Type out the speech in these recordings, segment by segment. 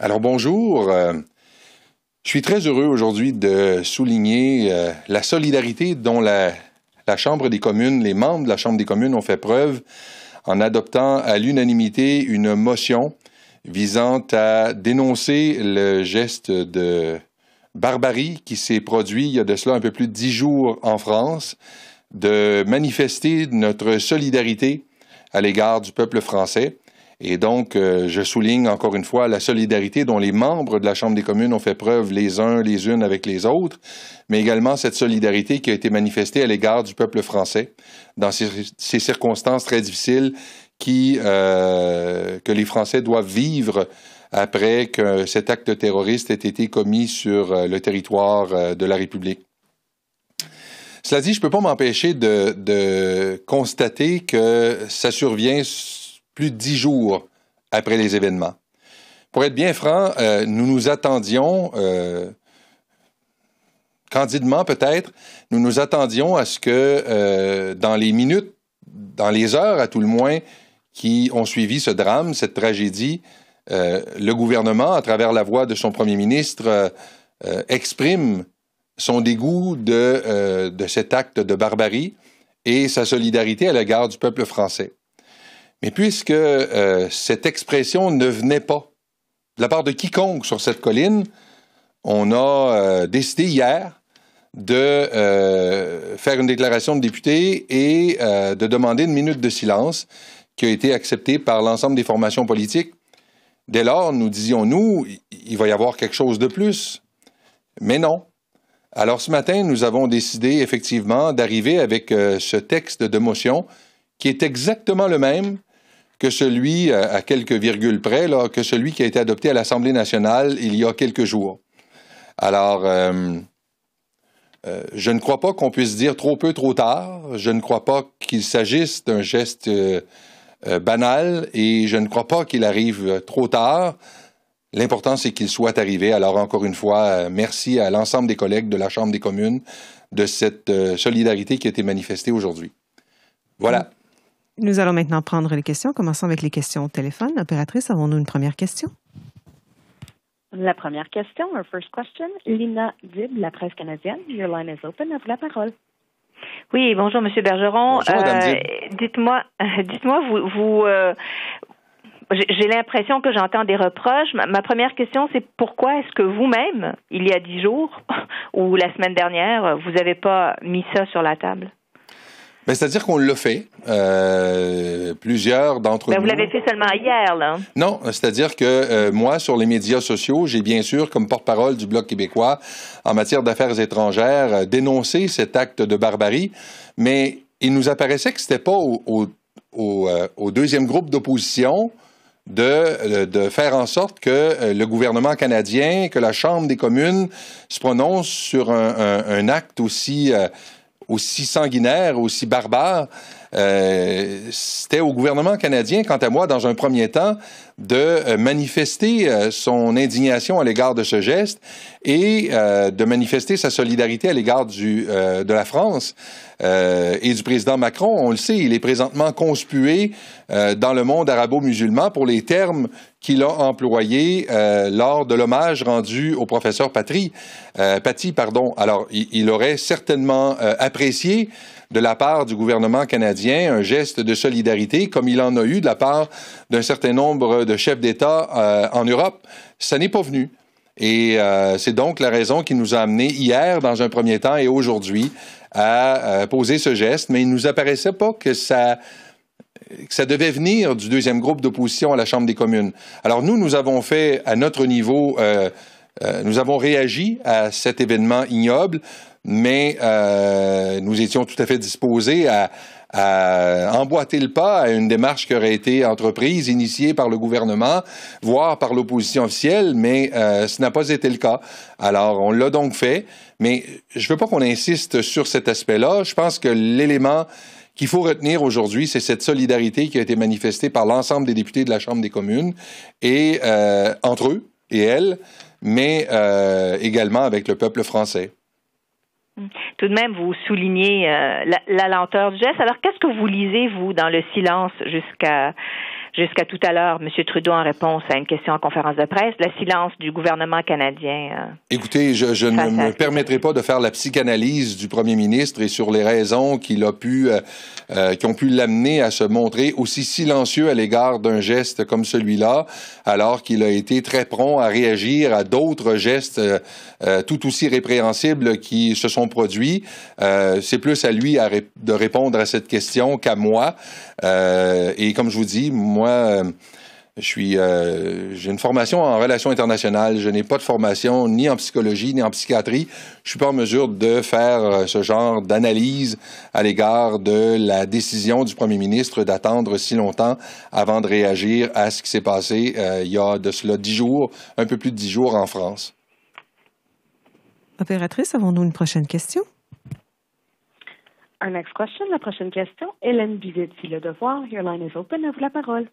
Alors bonjour. Euh, je suis très heureux aujourd'hui de souligner euh, la solidarité dont la, la, Chambre des communes, les membres de la Chambre des communes ont fait preuve en adoptant à l'unanimité une motion visant à dénoncer le geste de barbarie qui s'est produit il y a de cela un peu plus de dix jours en France, de manifester notre solidarité à l'égard du peuple français et donc, euh, je souligne encore une fois la solidarité dont les membres de la Chambre des communes ont fait preuve les uns les unes avec les autres, mais également cette solidarité qui a été manifestée à l'égard du peuple français dans ces, circonstances très difficiles qui, euh, que les Français doivent vivre après que cet acte terroriste ait été commis sur euh, le territoire de la République. Cela dit, je ne peux pas m'empêcher de, de constater que ça survient plus de dix jours après les événements. Pour être bien franc, euh, nous nous attendions, euh, candidement peut-être, nous nous attendions à ce que euh, dans les minutes, dans les heures à tout le moins, qui ont suivi ce drame, cette tragédie, le gouvernement, à travers la voix de son premier ministre, exprime son dégoût de, de cet acte de barbarie et sa solidarité à l'égard du peuple français. Mais puisque euh, cette expression ne venait pas de la part de quiconque sur cette colline, on a euh, décidé hier de euh, faire une déclaration de député et de demander une minute de silence qui a été acceptée par l'ensemble des formations politiques. Dès lors, nous disions-nous, il va y avoir quelque chose de plus. Mais non. Alors ce matin, nous avons décidé effectivement d'arriver avec ce texte de motion qui est exactement le même que celui, à quelques virgules près, là, que celui qui a été adopté à l'Assemblée nationale il y a quelques jours. Alors, euh, euh, je ne crois pas qu'on puisse dire trop peu, trop tard. Je ne crois pas qu'il s'agisse d'un geste euh, banal et je ne crois pas qu'il arrive trop tard. L'important, c'est qu'il soit arrivé. Alors, encore une fois, merci à l'ensemble des collègues de la Chambre des communes de cette solidarité qui a été manifestée aujourd'hui. Voilà. Nous allons maintenant prendre les questions. Commençons avec les questions au téléphone. Opératrice, avons-nous une première question? La première question, our first question, Lina Dib, La Presse canadienne. Your line is open. À vous la parole. Oui, bonjour Monsieur Bergeron. Euh, dites-moi, dites-moi, vous, euh, j'ai l'impression que j'entends des reproches. Ma première question, c'est pourquoi est-ce que vous-même, il y a dix jours ou la semaine dernière, vous n'avez pas mis ça sur la table c'est-à-dire qu'on le fait. Euh, plusieurs d'entre ben, vous. nous. Vous l'avez fait seulement hier, là. Non, c'est-à-dire que euh, moi, sur les médias sociaux, j'ai bien sûr, comme porte-parole du Bloc québécois en matière d'affaires étrangères, euh, dénoncé cet acte de barbarie, mais il nous apparaissait que c'était pas au, deuxième groupe d'opposition de, faire en sorte que le gouvernement canadien, que la Chambre des communes se prononce sur un acte aussi aussi sanguinaire, aussi barbare, euh, c'était au gouvernement canadien, quant à moi, dans un premier temps, de euh, manifester euh, son indignation à l'égard de ce geste et euh, de manifester sa solidarité à l'égard de la France et du président Macron. On le sait, il est présentement conspué dans le monde arabo-musulman pour les termes qu'il a employés lors de l'hommage rendu au professeur Patry, Paty. Pardon. Alors, il aurait certainement apprécié de la part du gouvernement canadien, un geste de solidarité comme il en a eu de la part d'un certain nombre de chefs d'État euh, en Europe. Ça n'est pas venu. Et euh, c'est donc la raison qui nous a amenés hier, dans un premier temps, et aujourd'hui, à euh, poser ce geste. Mais il ne nous apparaissait pas que ça ça devait venir du deuxième groupe d'opposition à la Chambre des communes. Alors nous, nous avons fait à notre niveau, nous avons réagi à cet événement ignoble mais euh, nous étions tout à fait disposés à, emboîter le pas à une démarche qui aurait été entreprise, initiée par le gouvernement, voire par l'opposition officielle, mais euh, ce n'a pas été le cas. Alors, on l'a donc fait, mais je ne veux pas qu'on insiste sur cet aspect-là. Je pense que l'élément qu'il faut retenir aujourd'hui, c'est cette solidarité qui a été manifestée par l'ensemble des députés de la Chambre des communes et euh, entre eux et elles, mais euh, également avec le peuple français. Tout de même, vous soulignez euh, la, la, lenteur du geste. Alors, qu'est-ce que vous lisez, vous, dans le silence jusqu'à jusqu'à tout à l'heure, M. Trudeau, en réponse à une question en conférence de presse, le silence du gouvernement canadien. Euh, Écoutez, je, ne me permettrai pas de faire la psychanalyse du premier ministre et sur les raisons qu'il a pu, euh, euh, qui ont pu l'amener à se montrer aussi silencieux à l'égard d'un geste comme celui-là, alors qu'il a été très prompt à réagir à d'autres gestes tout aussi répréhensibles qui se sont produits. C'est plus à lui de répondre à cette question qu'à moi. et comme je vous dis, moi, euh, euh, j'ai une formation en relations internationales. Je n'ai pas de formation ni en psychologie ni en psychiatrie. Je ne suis pas en mesure de faire euh, ce genre d'analyse à l'égard de la décision du premier ministre d'attendre si longtemps avant de réagir à ce qui s'est passé il y a de cela dix jours, un peu plus de dix jours en France. Opératrice, avons-nous une prochaine question? Our next question, la prochaine question, Hélène si Le Devoir, your line is open, à vous la parole.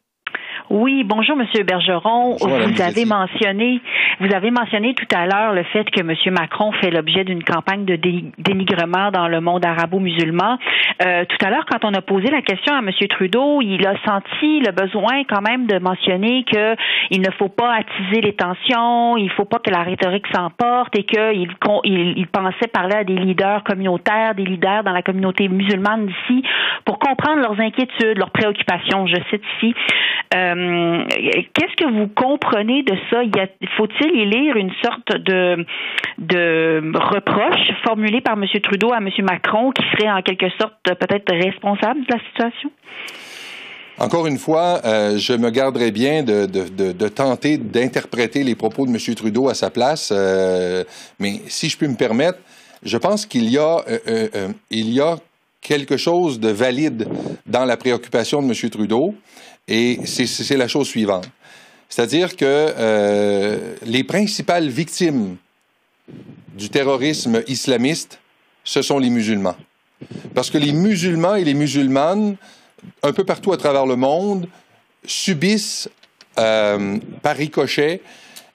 Oui, bonjour Monsieur Bergeron. vous avez mentionné, vous avez mentionné tout à l'heure le fait que M. Macron fait l'objet d'une campagne de dénigrement dans le monde arabo-musulman. Euh, tout à l'heure, quand on a posé la question à M. Trudeau, il a senti le besoin quand même de mentionner qu'il ne faut pas attiser les tensions, il ne faut pas que la rhétorique s'emporte et qu'il il, il pensait parler à des leaders communautaires, des leaders dans la communauté musulmane d'ici pour comprendre leurs inquiétudes, leurs préoccupations. Je cite ici. Euh, euh, qu'est-ce que vous comprenez de ça? Faut-il y lire une sorte de, de reproche formulé par M. Trudeau à M. Macron qui serait en quelque sorte peut-être responsable de la situation? Encore une fois, euh, je me garderai bien de, tenter d'interpréter les propos de M. Trudeau à sa place, euh, mais si je puis me permettre, je pense qu'il y a, il y a quelque chose de valide dans la préoccupation de M. Trudeau, et c'est la chose suivante. C'est-à-dire que euh, les principales victimes du terrorisme islamiste, ce sont les musulmans. Parce que les musulmans et les musulmanes, un peu partout à travers le monde, subissent euh, par ricochet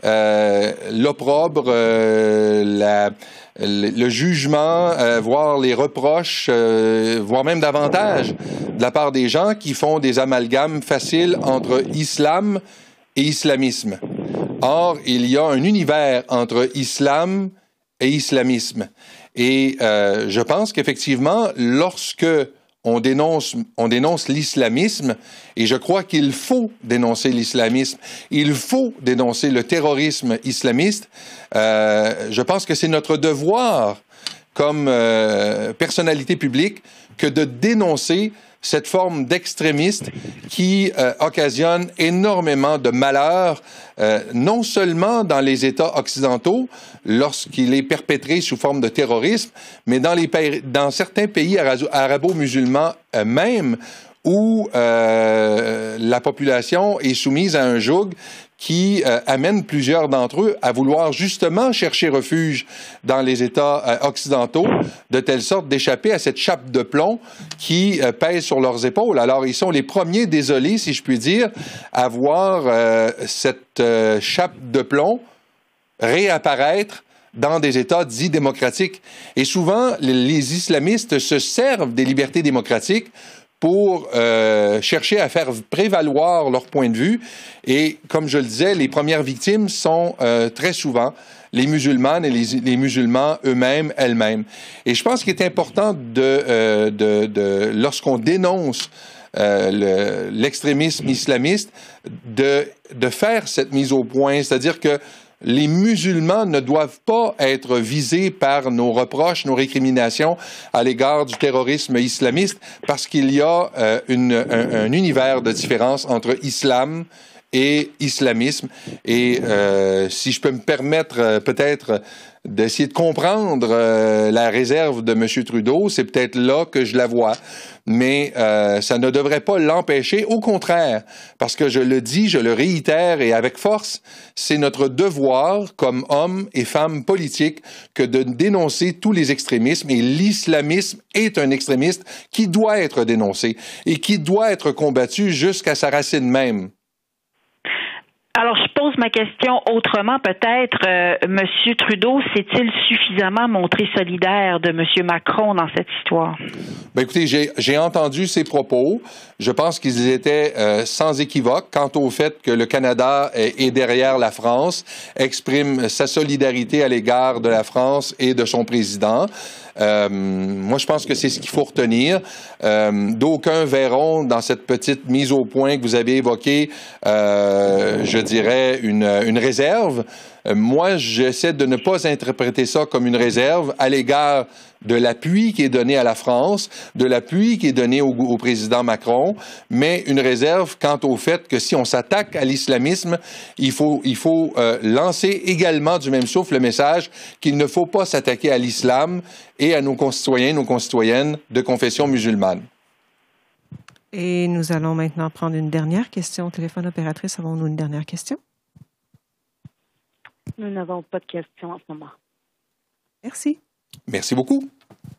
euh, l'opprobre, euh, le, jugement, euh, voire les reproches, euh, voire même davantage de la part des gens qui font des amalgames faciles entre islam et islamisme. Or, il y a un univers entre islam et islamisme. Et je pense qu'effectivement, lorsque on dénonce, on dénonce l'islamisme et je crois qu'il faut dénoncer l'islamisme. Il faut dénoncer le terrorisme islamiste. Euh, je pense que c'est notre devoir comme euh, personnalité publique que de dénoncer cette forme d'extrémiste qui euh, occasionne énormément de malheurs, euh, non seulement dans les États occidentaux, lorsqu'il est perpétré sous forme de terrorisme, mais dans, les, dans certains pays arabo-musulmans même où euh, la population est soumise à un joug qui euh, amène plusieurs d'entre eux à vouloir justement chercher refuge dans les États euh, occidentaux, de telle sorte d'échapper à cette chape de plomb qui pèse sur leurs épaules. Alors, ils sont les premiers désolés, si je puis dire, à voir cette chape de plomb réapparaître dans des États dits démocratiques. Et souvent, les islamistes se servent des libertés démocratiques pour euh, chercher à faire prévaloir leur point de vue. Et comme je le disais, les premières victimes sont euh, très souvent les musulmanes et les, les musulmans eux-mêmes, elles-mêmes. Et je pense qu'il est important de, euh, de, de lorsqu'on dénonce euh, l'extrémisme islamiste, de, de faire cette mise au point, c'est-à-dire que les musulmans ne doivent pas être visés par nos reproches, nos récriminations à l'égard du terrorisme islamiste, parce qu'il y a euh, un, univers de différence entre islam et islamisme. Et euh, si je peux me permettre euh, peut-être d'essayer de comprendre la réserve de M. Trudeau, c'est peut-être là que je la vois mais euh, ça ne devrait pas l'empêcher. Au contraire, parce que je le dis, je le réitère et avec force, c'est notre devoir comme hommes et femmes politiques que de dénoncer tous les extrémismes et l'islamisme est un extrémiste qui doit être dénoncé et qui doit être combattu jusqu'à sa racine même. Alors, je pose ma question autrement, peut-être. Euh, Monsieur Trudeau s'est-il suffisamment montré solidaire de M. Macron dans cette histoire? Ben, écoutez, j'ai entendu ses propos. Je pense qu'ils étaient euh, sans équivoque quant au fait que le Canada est derrière la France, exprime sa solidarité à l'égard de la France et de son président. Euh, moi, je pense que c'est ce qu'il faut retenir. Euh, d'aucuns verront dans cette petite mise au point que vous avez évoquée, euh, je dirais, une, une réserve. Euh, moi, j'essaie de ne pas interpréter ça comme une réserve à l'égard de l'appui qui est donné à la France, de l'appui qui est donné au, président Macron, mais une réserve quant au fait que si on s'attaque à l'islamisme, il faut, il faut euh, lancer également du même souffle le message qu'il ne faut pas s'attaquer à l'islam et à nos concitoyens, nos concitoyennes de confession musulmane. Et nous allons maintenant prendre une dernière question. Téléphone opératrice, avons-nous une dernière question? nous n'avons pas de questions en ce moment. Merci. Merci beaucoup.